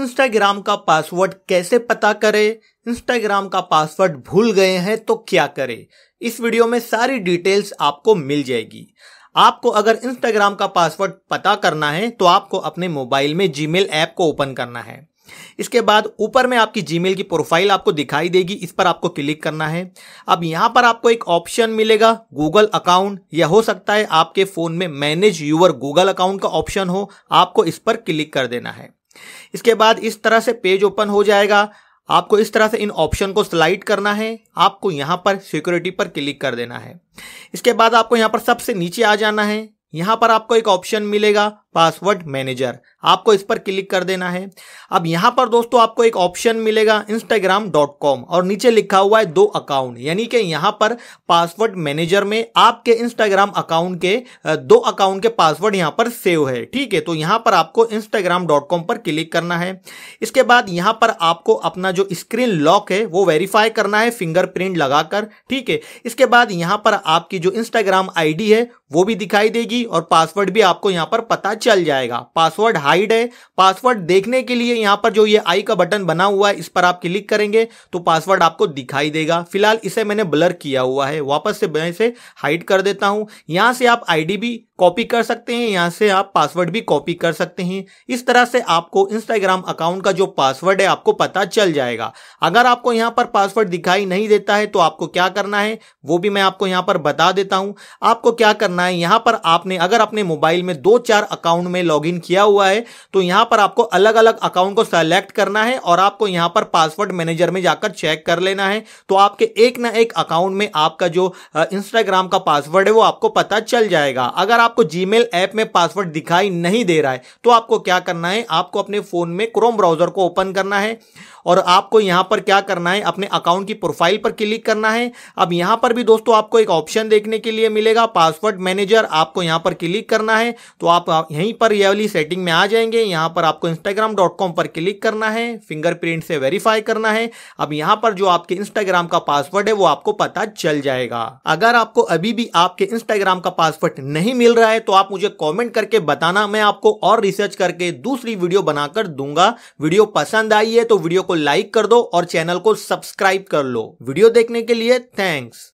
Instagram का password कैसे पता करें इंस्टाग्राम का पासवर्ड भूल गए हैं तो क्या करें इस वीडियो में सारी डिटेल्स आपको मिल जाएगी आपको अगर इंस्टाग्राम का पासवर्ड पता करना है तो आपको अपने मोबाइल में जीमेल ऐप को ओपन करना है इसके बाद ऊपर में आपकी जीमेल की प्रोफाइल आपको दिखाई देगी इस पर आपको क्लिक करना है अब यहाँ पर आपको एक ऑप्शन मिलेगा गूगल अकाउंट या हो सकता है आपके फ़ोन में मैनेज यूअर गूगल अकाउंट का ऑप्शन हो आपको इस पर क्लिक कर देना है इसके बाद इस तरह से पेज ओपन हो जाएगा आपको इस तरह से इन ऑप्शन को स्लाइड करना है आपको यहां पर सिक्योरिटी पर क्लिक कर देना है इसके बाद आपको यहां पर सबसे नीचे आ जाना है यहां पर आपको एक ऑप्शन मिलेगा पासवर्ड मैनेजर आपको इस पर क्लिक कर देना है अब यहां पर दोस्तों आपको एक ऑप्शन मिलेगा इंस्टाग्राम डॉट कॉम और नीचे लिखा हुआ है दो अकाउंट यानी कि यहां पर पासवर्ड मैनेजर में आपके इंस्टाग्राम अकाउंट के दो अकाउंट के पासवर्ड यहां पर सेव है ठीक है तो यहां पर आपको इंस्टाग्राम डॉट कॉम पर क्लिक करना है इसके बाद यहां पर आपको अपना जो स्क्रीन लॉक है वो वेरीफाई करना है फिंगरप्रिंट लगाकर ठीक है इसके बाद यहां पर आपकी जो इंस्टाग्राम आई है वो भी दिखाई देगी और पासवर्ड भी आपको यहां पर पता चल जाएगा पासवर्ड हाइड है पासवर्ड देखने के लिए यहां पर जो ये आई का बटन बना हुआ है इस पर आप क्लिक करेंगे तो पासवर्ड आपको दिखाई देगा फिलहाल इसे मैंने ब्लर किया हुआ है वापस से मैं इसे हाइड कर देता हूं यहां से आप आई कॉपी कर सकते हैं यहाँ से आप पासवर्ड भी कॉपी कर सकते हैं इस तरह से आपको इंस्टाग्राम अकाउंट का जो पासवर्ड है आपको पता चल जाएगा अगर आपको यहाँ पर पासवर्ड दिखाई नहीं देता है तो आपको क्या करना है वो भी मैं आपको यहाँ पर बता देता हूँ आपको क्या करना है यहाँ पर आपने अगर अपने मोबाइल में दो चार अकाउंट में लॉग किया हुआ है तो यहाँ पर आपको अलग अलग अकाउंट को सेलेक्ट करना है और आपको यहाँ पर पासवर्ड मैनेजर में जाकर चेक कर लेना है तो आपके एक ना एक अकाउंट में आपका जो इंस्टाग्राम का पासवर्ड है वो आपको पता चल जाएगा अगर आप आपको जीमेल ऐप में पासवर्ड दिखाई नहीं दे रहा है तो आपको क्या करना है आपको अपने फोन में क्रोम ब्राउजर को ओपन करना है और आपको यहां पर क्या करना है अपने अकाउंट की प्रोफाइल पर क्लिक करना है अब यहां पर भी दोस्तों आपको एक ऑप्शन देखने के लिए मिलेगा पासवर्ड मैनेजर आपको यहां पर क्लिक करना है तो आप यहीं पर यह वाली सेटिंग में आ जाएंगे यहां पर आपको इंस्टाग्राम पर क्लिक करना है फिंगरप्रिंट से वेरीफाई करना है अब यहां पर जो आपके इंस्टाग्राम का पासवर्ड है वो आपको पता चल जाएगा अगर आपको अभी भी आपके इंस्टाग्राम का पासवर्ड नहीं मिल रहा है तो आप मुझे कॉमेंट करके बताना मैं आपको और रिसर्च करके दूसरी वीडियो बनाकर दूंगा वीडियो पसंद आई है तो वीडियो को को लाइक कर दो और चैनल को सब्सक्राइब कर लो वीडियो देखने के लिए थैंक्स